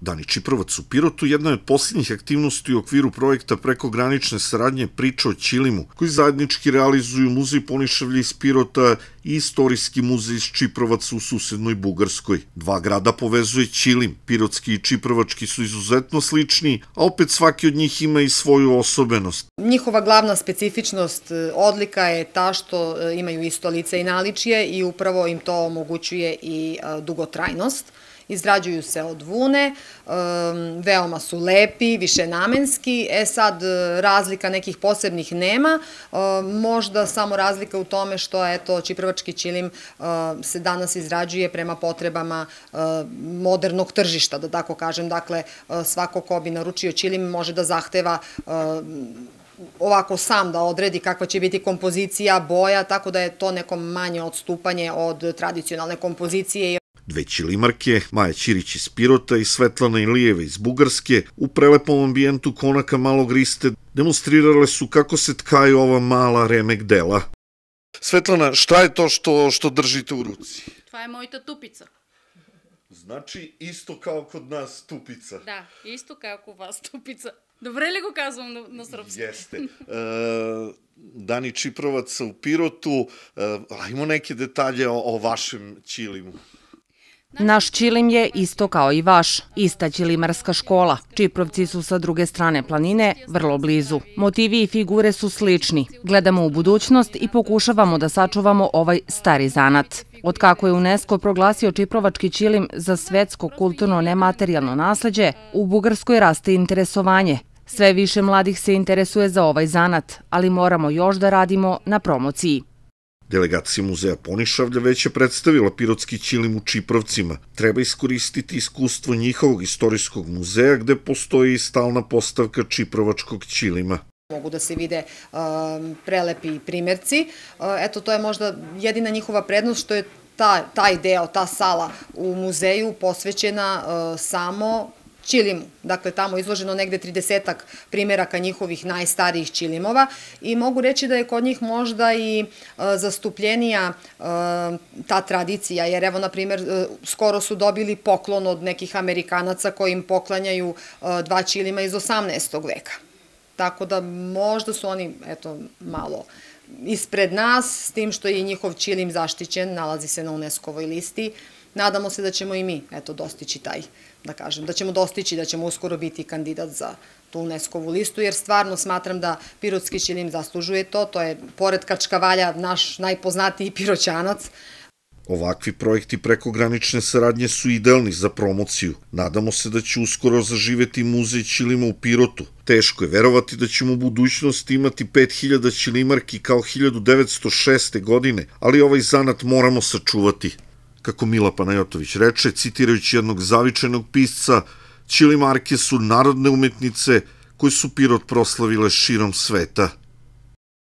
Dani Čiprovac u Pirotu jedna je od posljednjih aktivnosti u okviru projekta prekogranične saradnje Priča o Ćilimu, koji zajednički realizuju Muzej Poniševlje iz Pirota i Istorijski muzej iz Čiprovaca u susednoj Bugarskoj. Dva grada povezuje Ćilim, Pirotski i Čiprovački su izuzetno slični, a opet svaki od njih ima i svoju osobenost. Njihova glavna specifičnost e, odlika je ta što e, imaju isto lice i naličije i upravo im to omogućuje i e, dugotrajnost izrađuju se od vune, veoma su lepi, namenski, e sad razlika nekih posebnih nema, možda samo razlika u tome što eto čiprvački čilim se danas izrađuje prema potrebama modernog tržišta, da tako kažem, dakle svako ko bi naručio čilim može da zahteva ovako sam da odredi kakva će biti kompozicija, boja, tako da je to neko manje odstupanje od tradicionalne kompozicije i dve čilimarke, Maja Ćirić iz Pirota i Svetlana Ilijeva iz Bugarske, u prelepom ambijentu konaka Malog Riste demonstrirale su kako se tkaju ova mala remek dela. Svetlana, šta je to što, što držite u ruci? Tva je mojta tupica. Znači, isto kao kod nas tupica. Da, isto kao kod vas tupica. Dobre li go kazvam na, na srpski? Jeste. E, Dani Čiprovac u Pirotu, e, ajmo neke detalje o, o vašem Čilimu. Naš Čilim je isto kao i vaš, ista Čilimarska škola. Čiprovci su sa druge strane planine vrlo blizu. Motivi i figure su slični. Gledamo u budućnost i pokušavamo da sačuvamo ovaj stari zanat. Od kako je UNESCO proglasio Čiprovački Čilim za svetsko kulturno nematerijalno nasleđe, u Bugarskoj raste interesovanje. Sve više mladih se interesuje za ovaj zanat, ali moramo još da radimo na promociji. Delegacija muzeja Ponišavlja već je predstavila pirotski ćilim u Čiprovcima. Treba iskoristiti iskustvo njihovog istorijskog muzeja gde postoji stalna postavka Čiprovačkog ćilima. Mogu da se vide um, prelepi primerci. Uh, eto, to je možda jedina njihova prednost što je taj, taj deo, ta sala u muzeju posvećena uh, samo čilimu. Dakle, tamo je izloženo negde 30 primjeraka njihovih najstarijih čilimova i mogu reći da je kod njih možda i e, zastupljenija e, ta tradicija, jer evo, na primjer, e, skoro su dobili poklon od nekih Amerikanaca koji im poklanjaju dva čilima iz 18. veka. Tako da možda su oni, eto, malo ispred nas, s tim što je njihov čilim zaštićen, nalazi se na UNESCO-voj listi, Nadamo se da ćemo i mi, eto, dostići taj, da kažem, da ćemo dostići, da ćemo uskoro biti kandidat za tu UNESCO-vu listu, jer stvarno smatram da pirotski ćilim zaslužuje to, to je, pored Kačkavalja, naš najpoznatiji piroćanac, Ovakvi projekti prekogranične saradnje su idealni za promociju. Nadamo se da će uskoro zaživeti muzej Čilima u Pirotu. Teško je verovati da ćemo u budućnosti imati 5000 Čilimarki kao 1906. godine, ali ovaj zanat moramo sačuvati. Kako Mila Panajotović reče, citirajući jednog zavičajnog pisca, Čili marke su narodne umetnice koje su Pirot proslavile širom sveta –